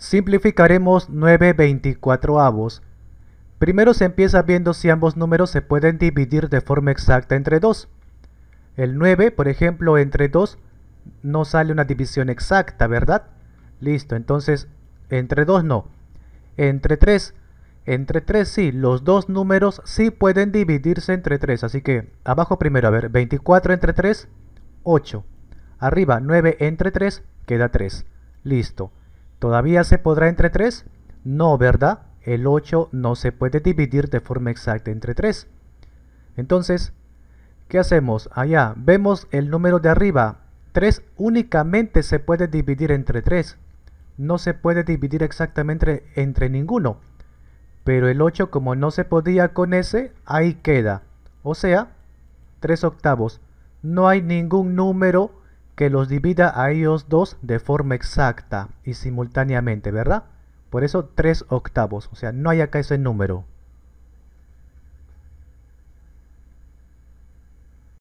Simplificaremos 9 24 avos. Primero se empieza viendo si ambos números se pueden dividir de forma exacta entre 2. El 9, por ejemplo, entre 2 no sale una división exacta, ¿verdad? Listo, entonces entre 2 no. Entre 3, entre 3 sí, los dos números sí pueden dividirse entre 3. Así que abajo primero, a ver, 24 entre 3, 8. Arriba 9 entre 3, queda 3. Listo. ¿Todavía se podrá entre 3? No, ¿verdad? El 8 no se puede dividir de forma exacta entre 3. Entonces, ¿qué hacemos? Allá vemos el número de arriba. 3 únicamente se puede dividir entre 3. No se puede dividir exactamente entre ninguno. Pero el 8 como no se podía con ese, ahí queda. O sea, 3 octavos. No hay ningún número que los divida a ellos dos de forma exacta y simultáneamente, ¿verdad? Por eso 3 octavos, o sea, no hay acá ese número.